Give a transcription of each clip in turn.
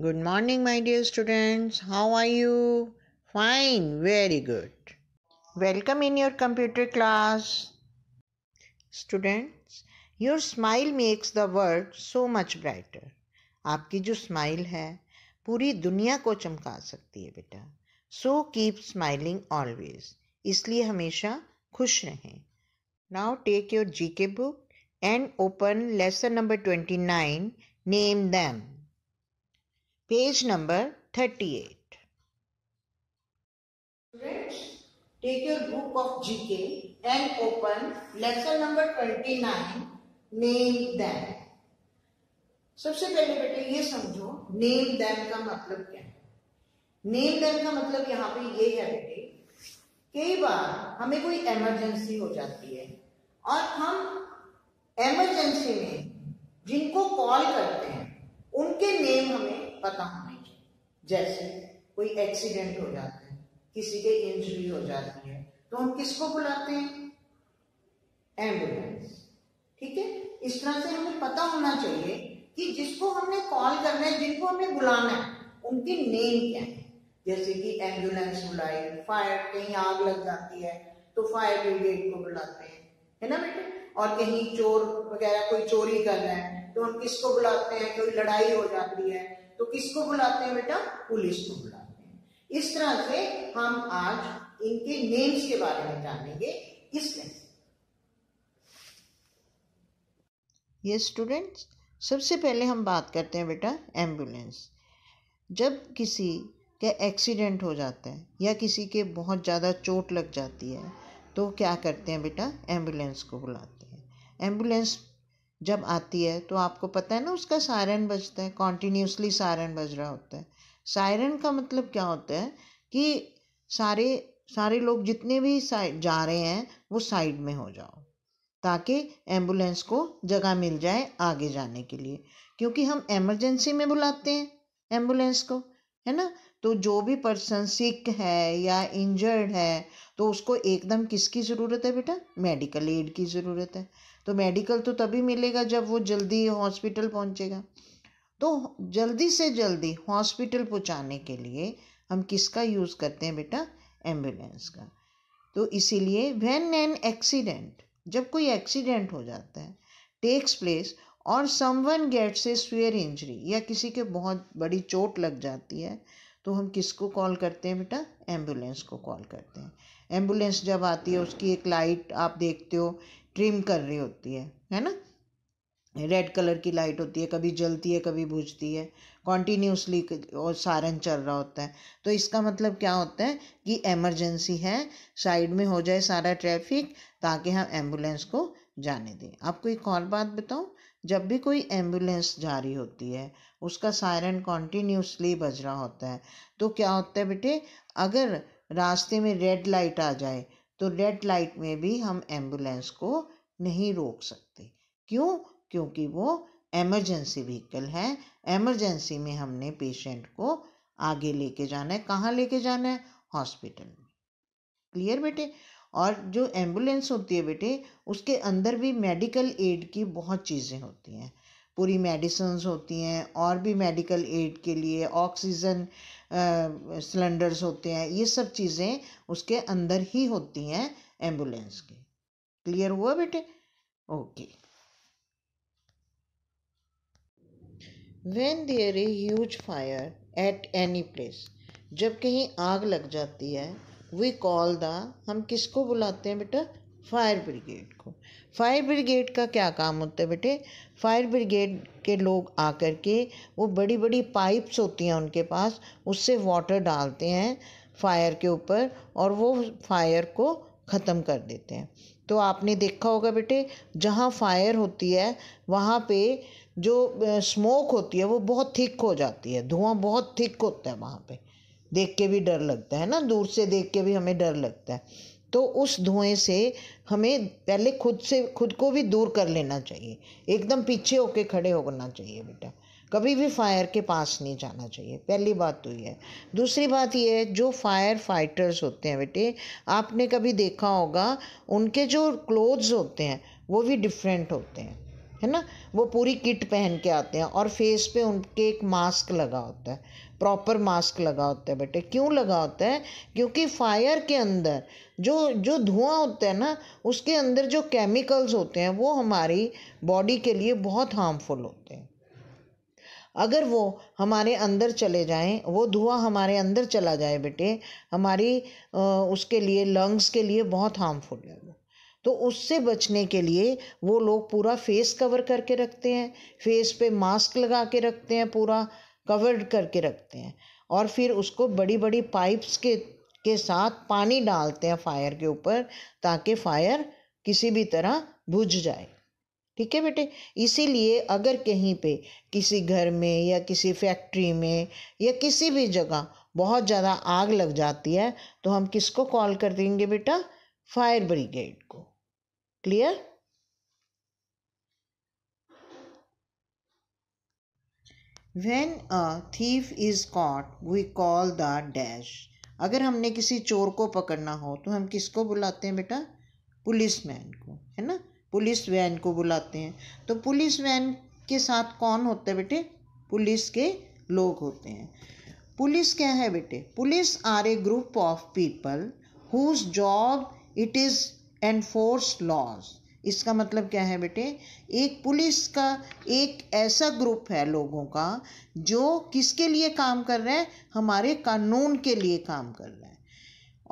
Good morning, my dear students. How are you? Fine, very good. Welcome in your computer class. Students, your smile makes the world so much brighter. आपकी जो smile है पूरी दुनिया को चमका सकती है बेटा सो कीप स्माइलिंग ऑलवेज इसलिए हमेशा खुश रहें now take your G K book and open lesson number twenty nine name them page number thirty eight take your book of GK and open lesson number twenty nine name them सबसे पहले बेटे ये समझो name them का मतलब क्या है name them का मतलब यहाँ पे ये है बेटे कई बार हमें कोई इमरजेंसी हो जाती है और हम इमरजेंसी में जिनको कॉल करते हैं उनके नेम हमें पता होनी चाहिए जैसे कोई एक्सीडेंट हो जाता है किसी के इंजरी हो जाती है तो हम किसको बुलाते हैं एम्बुलेंस ठीक है इस तरह से हमें पता होना चाहिए कि जिसको हमने कॉल करना है जिनको हमें बुलाना है उनके नेम क्या है जैसे कि एम्बुलेंस बुलाई फायर कहीं आग लग जाती है तो फायर ब्रिगेड को बुलाते हैं है ना बेटे और कहीं चोर वगैरह कोई चोरी कर रहा है तो हम किसको बुलाते हैं कोई लड़ाई हो जाती है तो किसको बुलाते हैं बेटा पुलिस को बुलाते हैं इस तरह से हम आज इनके नेम्स के बारे में जानेंगे इसमें ये स्टूडेंट्स सबसे पहले हम बात करते हैं बेटा एम्बुलेंस जब किसी का एक्सीडेंट हो जाता है या किसी के बहुत ज़्यादा चोट लग जाती है तो क्या करते हैं बेटा एम्बुलेंस को बुलाते हैं एम्बुलेंस जब आती है तो आपको पता है ना उसका सायरन बजता है कॉन्टीन्यूसली सायरन बज रहा होता है सायरन का मतलब क्या होता है कि सारे सारे लोग जितने भी साइड जा रहे हैं वो साइड में हो जाओ ताकि एम्बुलेंस को जगह मिल जाए आगे जाने के लिए क्योंकि हम एमरजेंसी में बुलाते हैं एम्बुलेंस को है ना तो जो भी पर्सन सिक है या इंजर्ड है तो उसको एकदम किसकी ज़रूरत है बेटा मेडिकल एड की ज़रूरत है तो मेडिकल तो तभी मिलेगा जब वो जल्दी हॉस्पिटल पहुंचेगा तो जल्दी से जल्दी हॉस्पिटल पहुंचाने के लिए हम किसका यूज़ करते हैं बेटा एम्बुलेंस का तो इसीलिए व्हेन एन एक्सीडेंट जब कोई एक्सीडेंट हो जाता है टेक्स प्लेस और someone gets a severe injury या किसी के बहुत बड़ी चोट लग जाती है तो हम किसको कॉल करते हैं बेटा एम्बुलेंस को कॉल करते हैं एम्बुलेंस जब आती है उसकी एक लाइट आप देखते हो ट्रिम कर रही होती है है ना रेड कलर की लाइट होती है कभी जलती है कभी बुझती है कॉन्टीन्यूसली और सारन चल रहा होता है तो इसका मतलब क्या होता है कि एमरजेंसी है साइड में हो जाए सारा ट्रैफिक ताकि हम एम्बुलेंस को जाने दें आपको एक और बात बताऊं जब भी कोई एम्बुलेंस जा रही होती है उसका सायरन कॉन्टीन्यूसली बज रहा होता है तो क्या होता है बेटे अगर रास्ते में रेड लाइट आ जाए तो रेड लाइट में भी हम एम्बुलेंस को नहीं रोक सकते क्यों क्योंकि वो एमरजेंसी व्हीकल है एमरजेंसी में हमने पेशेंट को आगे लेके जाना है कहाँ लेके जाना है हॉस्पिटल में क्लियर बेटे और जो एम्बुलेंस होती है बेटे उसके अंदर भी मेडिकल एड की बहुत चीज़ें होती हैं पूरी मेडिसन्स होती हैं और भी मेडिकल एड के लिए ऑक्सीजन सिलेंडर्स होते हैं ये सब चीज़ें उसके अंदर ही होती हैं एम्बुलेंस के क्लियर हुआ बेटे okay when there a huge fire at any place जब कहीं आग लग जाती है वी कॉल द हम किसको बुलाते हैं बेटा फायर ब्रिगेड को फायर ब्रिगेड का क्या काम होता है बेटे फायर ब्रिगेड के लोग आकर के वो बड़ी बड़ी पाइप्स होती हैं उनके पास उससे वाटर डालते हैं फायर के ऊपर और वो फायर को ख़त्म कर देते हैं तो आपने देखा होगा बेटे जहाँ फायर होती है वहाँ पे जो स्मोक होती है वो बहुत थिक हो जाती है धुआं बहुत थिक होता है वहाँ पे देख के भी डर लगता है ना दूर से देख के भी हमें डर लगता है तो उस धुएं से हमें पहले खुद से खुद को भी दूर कर लेना चाहिए एकदम पीछे होके खड़े होना चाहिए बेटा कभी भी फायर के पास नहीं जाना चाहिए पहली बात तो ये है दूसरी बात ये है जो फायर फाइटर्स होते हैं बेटे आपने कभी देखा होगा उनके जो क्लोथ्स होते हैं वो भी डिफरेंट होते हैं है ना वो पूरी किट पहन के आते हैं और फेस पे उनके एक मास्क लगा होता है प्रॉपर मास्क लगा होता है बेटे क्यों लगा होता है क्योंकि फायर के अंदर जो जो धुआं होता है ना उसके अंदर जो केमिकल्स होते हैं वो हमारी बॉडी के लिए बहुत हार्मफुल होते हैं अगर वो हमारे अंदर चले जाएं वो धुआं हमारे अंदर चला जाए बेटे हमारी उसके लिए लंग्स के लिए बहुत हार्मफुल है वो तो उससे बचने के लिए वो लोग पूरा फेस कवर करके रखते हैं फेस पे मास्क लगा के रखते हैं पूरा कवर्ड करके रखते हैं और फिर उसको बड़ी बड़ी पाइप्स के के साथ पानी डालते हैं फायर के ऊपर ताकि फायर किसी भी तरह बुझ जाए ठीक है बेटे इसीलिए अगर कहीं पे किसी घर में या किसी फैक्ट्री में या किसी भी जगह बहुत ज़्यादा आग लग जाती है तो हम किसको कॉल कर देंगे बेटा फायर ब्रिगेड को clear when a thief is caught we call the dash अगर हमने किसी चोर को पकड़ना हो तो हम किसको बुलाते हैं बेटा पुलिस मैन को है ना पुलिस वैन को बुलाते हैं तो पुलिस वैन के साथ कौन होता है बेटे पुलिस के लोग होते हैं पुलिस क्या है बेटे police are a group of people whose job it is enforce laws इसका मतलब क्या है बेटे एक पुलिस का एक ऐसा ग्रुप है लोगों का जो किसके लिए काम कर रहे हैं हमारे कानून के लिए काम कर रहे हैं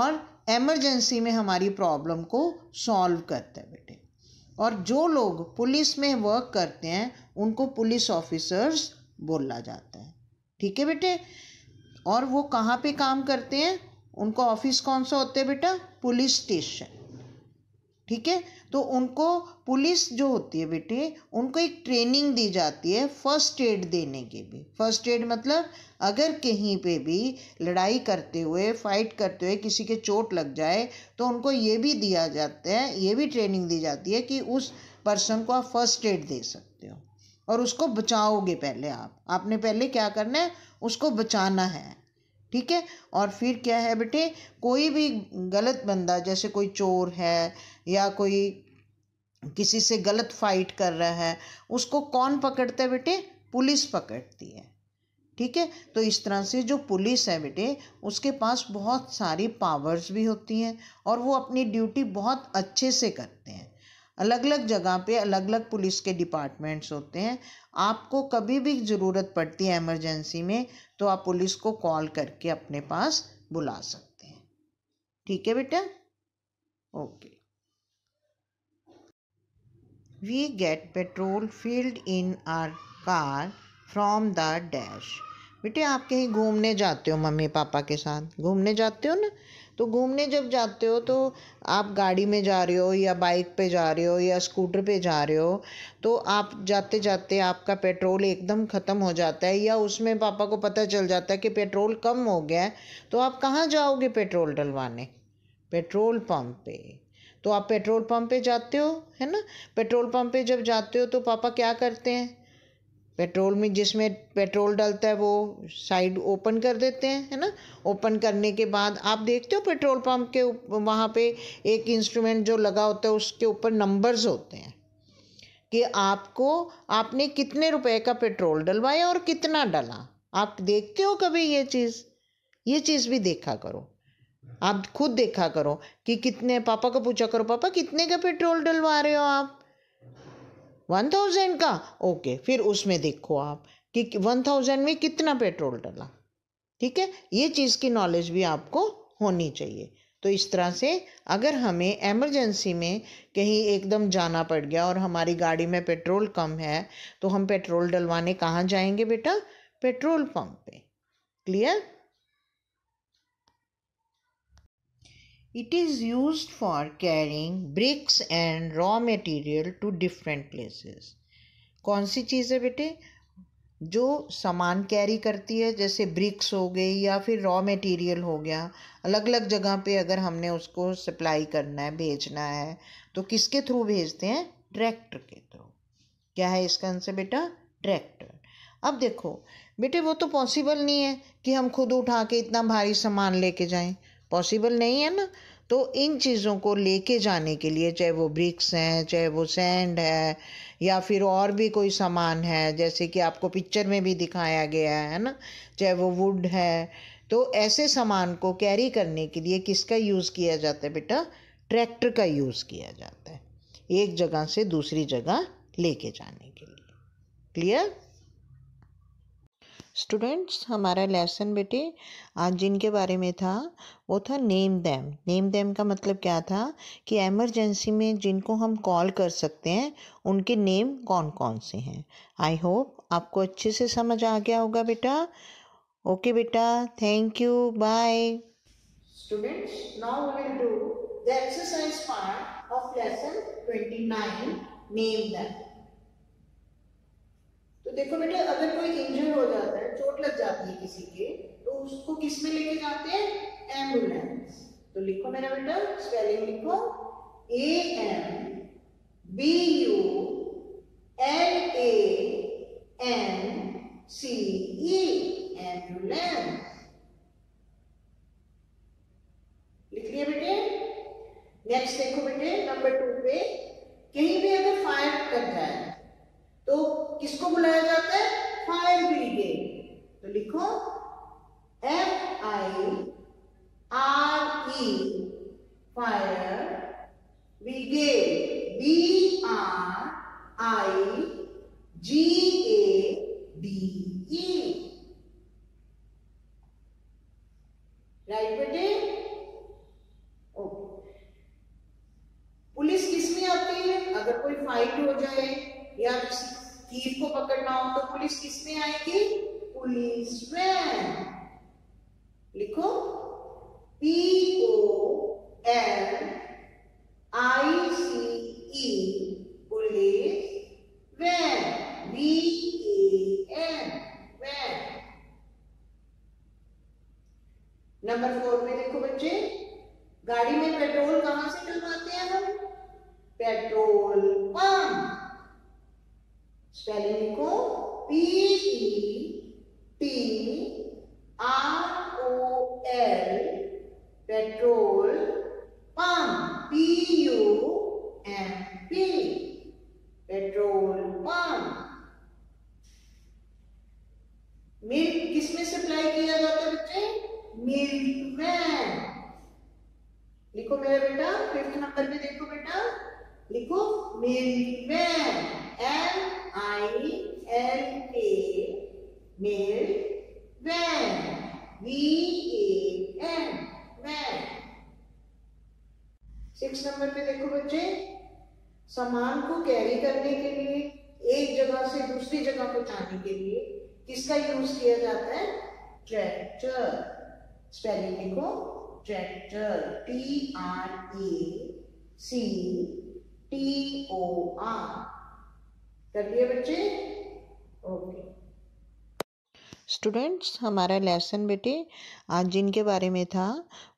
और एमरजेंसी में हमारी प्रॉब्लम को सॉल्व करता है बेटे और जो लोग पुलिस में वर्क करते हैं उनको पुलिस ऑफिसर्स बोला जाता है ठीक है बेटे और वो कहाँ पे काम करते हैं उनका ऑफिस कौन सा होता है बेटा पुलिस स्टेशन ठीक है तो उनको पुलिस जो होती है बेटे उनको एक ट्रेनिंग दी जाती है फर्स्ट एड देने के भी फर्स्ट एड मतलब अगर कहीं पे भी लड़ाई करते हुए फाइट करते हुए किसी के चोट लग जाए तो उनको ये भी दिया जाता है ये भी ट्रेनिंग दी जाती है कि उस पर्सन को आप फर्स्ट एड दे सकते हो और उसको बचाओगे पहले आप आपने पहले क्या करना है उसको बचाना है ठीक है और फिर क्या है बेटे कोई भी गलत बंदा जैसे कोई चोर है या कोई किसी से गलत फाइट कर रहा है उसको कौन पकड़ता है बेटे पुलिस पकड़ती है ठीक है तो इस तरह से जो पुलिस है बेटे उसके पास बहुत सारी पावर्स भी होती हैं और वो अपनी ड्यूटी बहुत अच्छे से करते हैं अलग अलग जगह पे अलग अलग पुलिस के डिपार्टमेंट्स होते हैं आपको कभी भी ज़रूरत पड़ती है इमरजेंसी में तो आप पुलिस को कॉल करके अपने पास बुला सकते हैं ठीक है बेटा okay we get petrol filled in our car from the dash बेटे आप कहीं घूमने जाते हो मम्मी पापा के साथ घूमने जाते हो ना तो घूमने जब जाते हो तो आप गाड़ी में जा रहे हो या बाइक पे जा रहे हो या स्कूटर पे जा रहे हो तो आप जाते जाते आपका पेट्रोल एकदम ख़त्म हो जाता है या उसमें पापा को पता चल जाता है कि पेट्रोल कम हो गया है तो आप कहाँ जाओगे पेट्रोल डलवाने पेट्रोल पंप पे तो आप पेट्रोल पम्प पे जाते हो है ना पेट्रोल पम्प पे जब जाते हो तो पापा क्या करते हैं पेट्रोल में जिसमें पेट्रोल डलता है वो साइड ओपन कर देते हैं है ना ओपन करने के बाद आप देखते हो पेट्रोल पंप के वहाँ पे एक इंस्ट्रूमेंट जो लगा होता है उसके ऊपर नंबर्स होते हैं कि आपको आपने कितने रुपए का पेट्रोल डलवाया और कितना डला आप देखते हो कभी ये चीज़ ये चीज़ भी देखा करो आप खुद देखा करो कि कितने पापा को पूछा करो पापा कितने का पेट्रोल डलवा रहे हो आप वन थाउजेंड का ओके फिर उसमें देखो आप कि वन थाउजेंड में कितना पेट्रोल डला ठीक है ये चीज़ की नॉलेज भी आपको होनी चाहिए तो इस तरह से अगर हमें एमरजेंसी में कहीं एकदम जाना पड़ गया और हमारी गाड़ी में पेट्रोल कम है तो हम पेट्रोल डलवाने कहाँ जाएंगे बेटा पेट्रोल पंप पे clear It is used for carrying bricks and raw material to different places. कौन सी चीज़ है बेटे जो सामान कैरी करती है जैसे ब्रिक्स हो गई या फिर रॉ मटेरियल हो गया अलग अलग जगह पे अगर हमने उसको सप्लाई करना है भेजना है तो किसके थ्रू भेजते हैं ट्रैक्टर के थ्रू क्या है इसका आंसर बेटा ट्रैक्टर अब देखो बेटे वो तो पॉसिबल नहीं है कि हम खुद उठा के इतना भारी सामान लेके जाएं पॉसिबल नहीं है ना तो इन चीज़ों को लेके जाने के लिए चाहे वो ब्रिक्स हैं चाहे वो सैंड है या फिर और भी कोई सामान है जैसे कि आपको पिक्चर में भी दिखाया गया है ना चाहे वो वुड है तो ऐसे सामान को कैरी करने के लिए किसका यूज़ किया जाता है बेटा ट्रैक्टर का यूज़ किया जाता है एक जगह से दूसरी जगह लेके जाने के लिए क्लियर स्टूडेंट्स हमारा लेसन बेटे आज जिनके बारे में था वो था नेम दैम नेम दैम का मतलब क्या था कि एमरजेंसी में जिनको हम कॉल कर सकते हैं उनके नेम कौन कौन से हैं आई होप आपको अच्छे से समझ आ गया होगा बेटा ओके बेटा thank you bye students now we will do the exercise part of lesson 29 name them तो देखो बेटा अगर कोई इंजर हो जाता है चोट लग जाती है किसी के तो उसको किस में लेके जाते हैं एम्बुलेंस तो लिखो मेरा बेटा स्पेलिंग लिखो A M B U L A N C E ambulance लिख लिया बेटे नेक्स्ट देखो बेटे नंबर टू पे कहीं भी अगर फायर कर जाए F I R E fire विगे B R I G L petrol pump P U M P petrol pump milk किस में सप्लाई किया जाता है बच्चे मिल्क वैन लिखो मेरा बेटा फिफ्थ नंबर पे देखो बेटा लिखो milk van M I L A milk van V देखो बच्चे सामान को कैरी करने के लिए एक जगह से दूसरी जगह पहुंचाने के लिए किसका यूज किया जाता है ट्रैक्टर स्पेलिंग लिखो tractor T R A C T O R कर लिए बच्चे ओके okay. स्टूडेंट्स हमारा लेसन बेटे आज जिनके बारे में था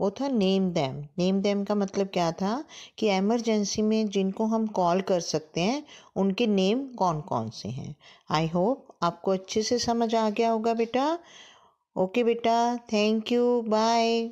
वो था नेम दैम नेम दैम का मतलब क्या था कि एमरजेंसी में जिनको हम कॉल कर सकते हैं उनके नेम कौन कौन से हैं आई होप आपको अच्छे से समझ आ गया होगा बेटा ओके बेटा थैंक यू बाय